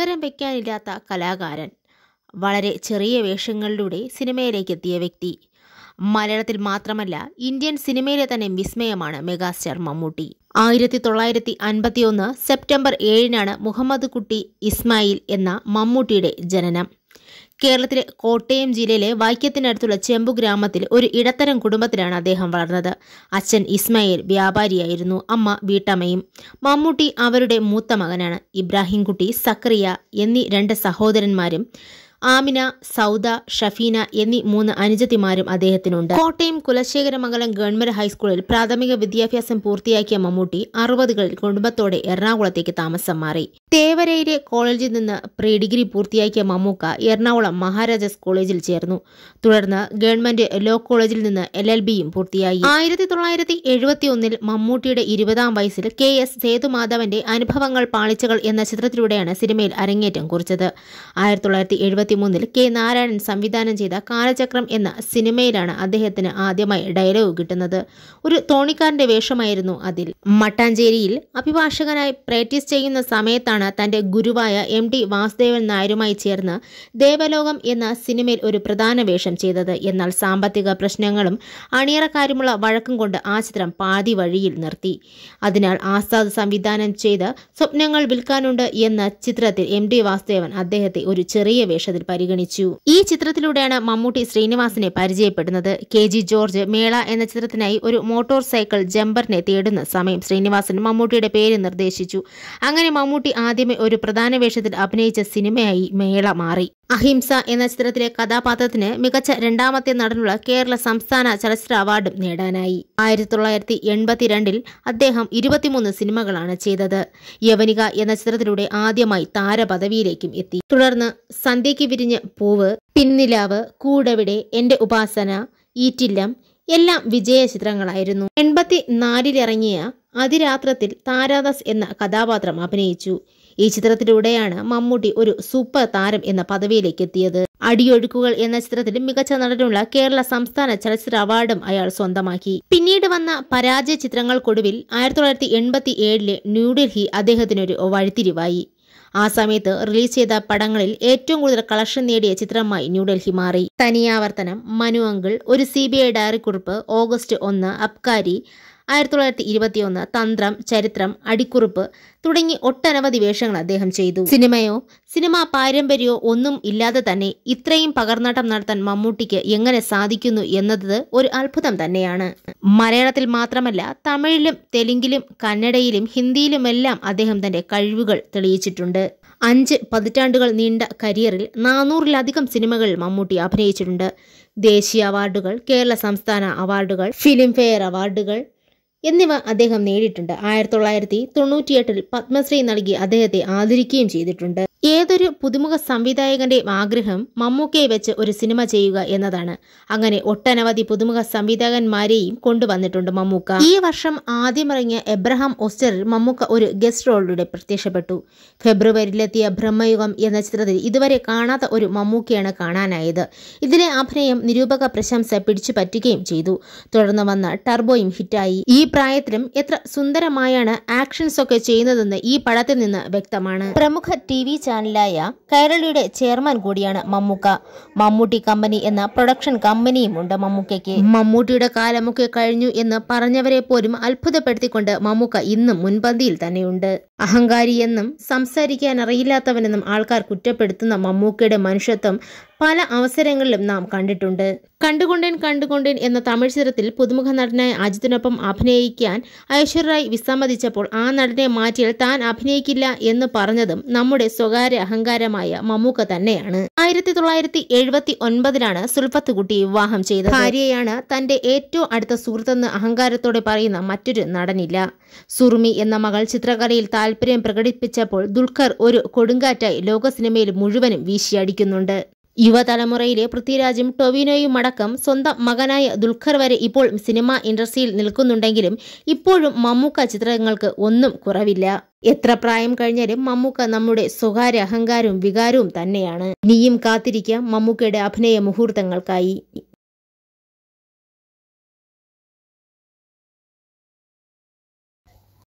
പകരം വയ്ക്കാനില്ലാത്ത കലാകാരൻ വളരെ ചെറിയ വേഷങ്ങളിലൂടെ സിനിമയിലേക്ക് എത്തിയ വ്യക്തി മലയാളത്തിൽ മാത്രമല്ല ഇന്ത്യൻ സിനിമയിലെ തന്നെ വിസ്മയമാണ് മെഗാസ്റ്റാർ മമ്മൂട്ടി ആയിരത്തി തൊള്ളായിരത്തി അൻപത്തിയൊന്ന് സെപ്റ്റംബർ ഏഴിനാണ് മുഹമ്മദ് കുട്ടി ഇസ്മായിൽ എന്ന മമ്മൂട്ടിയുടെ ജനനം കേരളത്തിലെ കോട്ടയം ജില്ലയിലെ വൈക്കത്തിനടുത്തുള്ള ചെമ്പു ഗ്രാമത്തിൽ ഒരു ഇടത്തരം കുടുംബത്തിലാണ് അദ്ദേഹം വളർന്നത് അച്ഛൻ ഇസ്മായിൽ വ്യാപാരിയായിരുന്നു അമ്മ വീട്ടമ്മയും മമ്മൂട്ടി അവരുടെ മൂത്ത മകനാണ് ഇബ്രാഹിംകുട്ടി സക്രിയ എന്നീ രണ്ട് സഹോദരന്മാരും ആമിന സൗദ ഷഫീന എന്നീ മൂന്ന് അനുജത്തിമാരും അദ്ദേഹത്തിനുണ്ട് കോട്ടയം കുലശേഖരമംഗലം ഗവൺമെന്റ് ഹൈസ്കൂളിൽ പ്രാഥമിക വിദ്യാഭ്യാസം പൂർത്തിയാക്കിയ മമ്മൂട്ടി അറുപതുകളിൽ കുടുംബത്തോടെ എറണാകുളത്തേക്ക് താമസം മാറി തേവരയിലെ കോളേജിൽ നിന്ന് പ്രീ ഡിഗ്രി പൂർത്തിയാക്കിയ മമ്മൂക്ക എറണാകുളം മഹാരാജാസ് കോളേജിൽ ചേർന്നു തുടർന്ന് ഗവൺമെന്റ് ലോ കോളേജിൽ നിന്ന് എൽ എൽ ബിയും പൂർത്തിയായി ആയിരത്തി തൊള്ളായിരത്തി എഴുപത്തി ഒന്നിൽ മമ്മൂട്ടിയുടെ ഇരുപതാം വയസ്സിൽ കെ എസ് സേതുമാധവന്റെ അനുഭവങ്ങൾ പാളിച്ചകൾ എന്ന ചിത്രത്തിലൂടെയാണ് സിനിമയിൽ അരങ്ങേറ്റം കുറിച്ചത് ആയിരത്തി തൊള്ളായിരത്തി മൂന്നിൽ കെ നാരായണൻ സംവിധാനം ചെയ്ത കാലചക്രം എന്ന സിനിമയിലാണ് അദ്ദേഹത്തിന് ആദ്യമായി ഡയലോഗ് കിട്ടുന്നത് ഒരു തോണിക്കാരന്റെ വേഷമായിരുന്നു അതിൽ മട്ടാഞ്ചേരിയിൽ അഭിഭാഷകനായി പ്രാക്ടീസ് ചെയ്യുന്ന സമയത്താണ് തന്റെ ഗുരുവായ എം ടി വാസുദേവൻ നായരുമായി ചേർന്ന് ദേവലോകം എന്ന സിനിമയിൽ ഒരു പ്രധാന വേഷം ചെയ്തത് എന്നാൽ സാമ്പത്തിക പ്രശ്നങ്ങളും അണിയറക്കാരുമുള്ള വഴക്കും കൊണ്ട് ആ ചിത്രം പാതി വഴിയിൽ നിർത്തി അതിനാൽ ആസാദ് സംവിധാനം ചെയ്ത് സ്വപ്നങ്ങൾ വിൽക്കാനുണ്ട് എന്ന ചിത്രത്തിൽ എം ടി വാസുദേവൻ അദ്ദേഹത്തെ ഒരു ചെറിയ വേഷത്തിൽ പരിഗണിച്ചു ഈ ചിത്രത്തിലൂടെയാണ് മമ്മൂട്ടി ശ്രീനിവാസിനെ പരിചയപ്പെടുന്നത് കെ ജി ജോർജ് മേള എന്ന ചിത്രത്തിനായി ഒരു മോട്ടോർ സൈക്കിൾ ജമ്പറിനെ തേടുന്ന സമയം ശ്രീനിവാസൻ മമ്മൂട്ടിയുടെ പേര് നിർദ്ദേശിച്ചു അങ്ങനെ മമ്മൂട്ടി ആദ്യമേ ഒരു പ്രധാന വേഷത്തിൽ അഭിനയിച്ച സിനിമയായി മേള മാറി അഹിംസ എന്ന ചിത്രത്തിലെ കഥാപാത്രത്തിന് മികച്ച രണ്ടാമത്തെ നടനുള്ള കേരള സംസ്ഥാന ചലച്ചിത്ര അവാർഡും നേടാനായി ആയിരത്തി തൊള്ളായിരത്തി എൺപത്തിരണ്ടിൽ അദ്ദേഹം ഇരുപത്തിമൂന്ന് സിനിമകളാണ് ചെയ്തത് യവനിക എന്ന ചിത്രത്തിലൂടെ ആദ്യമായി താരപദവിയിലേക്കും എത്തി തുടർന്ന് സന്ധ്യയ്ക്ക് വിരിഞ്ഞ് പൂവ് പിന്നിലാവ് കൂടവിടെ എന്റെ ഉപാസന ഈറ്റില്ലം എല്ലാം വിജയ ചിത്രങ്ങളായിരുന്നു എൺപത്തിനാലിലിറങ്ങിയ അതിരാത്രത്തിൽ താരാദാസ് എന്ന കഥാപാത്രം അഭിനയിച്ചു ഈ ചിത്രത്തിലൂടെയാണ് മമ്മൂട്ടി ഒരു സൂപ്പർ താരം എന്ന പദവിയിലേക്ക് എത്തിയത് അടിയൊഴുക്കുകൾ എന്ന ചിത്രത്തിൽ മികച്ച നടനുള്ള കേരള സംസ്ഥാന ചലച്ചിത്ര അവാർഡും അയാൾ സ്വന്തമാക്കി പിന്നീട് വന്ന പരാജയ ചിത്രങ്ങൾക്കൊടുവിൽ ആയിരത്തി തൊള്ളായിരത്തി എൺപത്തി ഏഴിലെ ന്യൂഡൽഹി അദ്ദേഹത്തിനൊരു വഴിത്തിരിവായി ആ സമയത്ത് റിലീസ് ചെയ്ത പടങ്ങളിൽ ഏറ്റവും കൂടുതൽ കളക്ഷൻ നേടിയ ചിത്രമായി ന്യൂഡൽഹി മാറി തനിയാവർത്തനം മനു അങ്കിൾ ഒരു സി ബി ഐ ഡയറി കുറിപ്പ് ഓഗസ്റ്റ് ഒന്ന് അബ്കാരി ആയിരത്തി തൊള്ളായിരത്തി ഇരുപത്തിയൊന്ന് തന്ത്രം ചരിത്രം അടിക്കുറിപ്പ് തുടങ്ങി ഒട്ടനവധി വേഷങ്ങൾ അദ്ദേഹം ചെയ്തു സിനിമയോ സിനിമാ പാരമ്പര്യമോ ഒന്നും ഇല്ലാതെ തന്നെ ഇത്രയും പകർന്നാട്ടം നടത്താൻ മമ്മൂട്ടിക്ക് എങ്ങനെ സാധിക്കുന്നു എന്നത് ഒരു അത്ഭുതം തന്നെയാണ് മലയാളത്തിൽ മാത്രമല്ല തമിഴിലും തെലുങ്കിലും കന്നഡയിലും ഹിന്ദിയിലുമെല്ലാം അദ്ദേഹം തന്റെ കഴിവുകൾ തെളിയിച്ചിട്ടുണ്ട് അഞ്ച് പതിറ്റാണ്ടുകൾ നീണ്ട കരിയറിൽ നാനൂറിലധികം സിനിമകളിൽ മമ്മൂട്ടി അഭിനയിച്ചിട്ടുണ്ട് ദേശീയ അവാർഡുകൾ കേരള സംസ്ഥാന അവാർഡുകൾ ഫിലിം ഫെയർ അവാർഡുകൾ എന്നിവ അദ്ദേഹം നേടിയിട്ടുണ്ട് ആയിരത്തി തൊള്ളായിരത്തി തൊണ്ണൂറ്റിയെട്ടിൽ പത്മശ്രീ നൽകി അദ്ദേഹത്തെ ആദരിക്കുകയും ചെയ്തിട്ടുണ്ട് ഏതൊരു പുതുമുഖ സംവിധായകന്റെ ആഗ്രഹം മമ്മൂക്കയെ വെച്ച് ഒരു സിനിമ ചെയ്യുക എന്നതാണ് അങ്ങനെ ഒട്ടനവധി പുതുമുഖ സംവിധായകന്മാരെയും കൊണ്ടുവന്നിട്ടുണ്ട് മമ്മൂക്ക ഈ വർഷം ആദ്യമിറങ്ങിയ എബ്രഹാം ഓസ്റ്ററിൽ മമ്മൂക്ക ഒരു ഗസ്റ്റ് റോളിലൂടെ പ്രത്യക്ഷപ്പെട്ടു ഫെബ്രുവരിയിലെത്തിയ ബ്രഹ്മയുഗം എന്ന ചിത്രത്തിൽ ഇതുവരെ കാണാത്ത ഒരു മമ്മൂക്കയാണ് കാണാനായത് ഇതിലെ അഭിനയം നിരൂപക പ്രശംസ പിടിച്ചു പറ്റുകയും ചെയ്തു തുടർന്ന് വന്ന ടർബോയും ഹിറ്റായി ഈ പ്രായത്തിലും എത്ര സുന്ദരമായാണ് ആക്ഷൻസ് ഒക്കെ ചെയ്യുന്നതെന്ന് ഈ പടത്തിൽ നിന്ന് വ്യക്തമാണ് പ്രമുഖ ടി വി ചാനലായ കേരളയുടെ ചെയർമാൻ കൂടിയാണ് മമ്മൂക്ക മമ്മൂട്ടി കമ്പനി എന്ന പ്രൊഡക്ഷൻ കമ്പനിയും ഉണ്ട് മമ്മൂക്കയ്ക്ക് മമ്മൂട്ടിയുടെ കാലമൊക്കെ കഴിഞ്ഞു എന്ന് പറഞ്ഞവരെ പോലും അത്ഭുതപ്പെടുത്തിക്കൊണ്ട് മമ്മൂക്ക ഇന്നും മുൻപന്തിയിൽ തന്നെയുണ്ട് അഹങ്കാരിയെന്നും സംസാരിക്കാൻ അറിയില്ലാത്തവനെന്നും ആൾക്കാർ കുറ്റപ്പെടുത്തുന്ന മമ്മൂക്കയുടെ മനുഷ്യത്വം പല അവസരങ്ങളിലും നാം കണ്ടിട്ടുണ്ട് കണ്ടുകൊണ്ടേൻ കണ്ടുകൊണ്ടേൻ എന്ന തമിഴ് ചിത്രത്തിൽ പുതുമുഖ നടനായ അജിത്തിനൊപ്പം അഭിനയിക്കാൻ ഐശ്വര്യറായി വിസമ്മതിച്ചപ്പോൾ ആ നടനെ മാറ്റിയാൽ താൻ അഭിനയിക്കില്ല എന്ന് പറഞ്ഞതും നമ്മുടെ സ്വകാര്യ അഹങ്കാരമായ മമ്മൂക്ക തന്നെയാണ് ആയിരത്തി തൊള്ളായിരത്തി എഴുപത്തി ഒൻപതിലാണ് കുട്ടി വിവാഹം ചെയ്തത് ഭാര്യയാണ് തന്റെ ഏറ്റവും അടുത്ത സുഹൃത്തെന്ന് അഹങ്കാരത്തോടെ പറയുന്ന മറ്റൊരു നടനില്ല സുറുമി എന്ന മകൾ ചിത്രകലയിൽ താൽ താല്പര്യം പ്രകടിപ്പിച്ചപ്പോൾ ദുൽഖർ ഒരു കൊടുങ്കാറ്റായി ലോക സിനിമയിൽ മുഴുവനും വീശിയടിക്കുന്നുണ്ട് യുവതലമുറയിലെ പൃഥ്വിരാജും ടൊവിനോയും അടക്കം സ്വന്തം മകനായ ദുൽഖർ വരെ ഇപ്പോൾ സിനിമാ ഇൻഡസ്ട്രിയിൽ നിൽക്കുന്നുണ്ടെങ്കിലും ഇപ്പോഴും മമ്മൂക്ക ചിത്രങ്ങൾക്ക് ഒന്നും കുറവില്ല എത്ര പ്രായം കഴിഞ്ഞാലും മമ്മൂക്ക നമ്മുടെ സ്വകാര്യ അഹങ്കാരവും വികാരവും തന്നെയാണ് നീയും കാത്തിരിക്കാം മമ്മൂക്കയുടെ അഭിനയ മുഹൂർത്തങ്ങൾക്കായി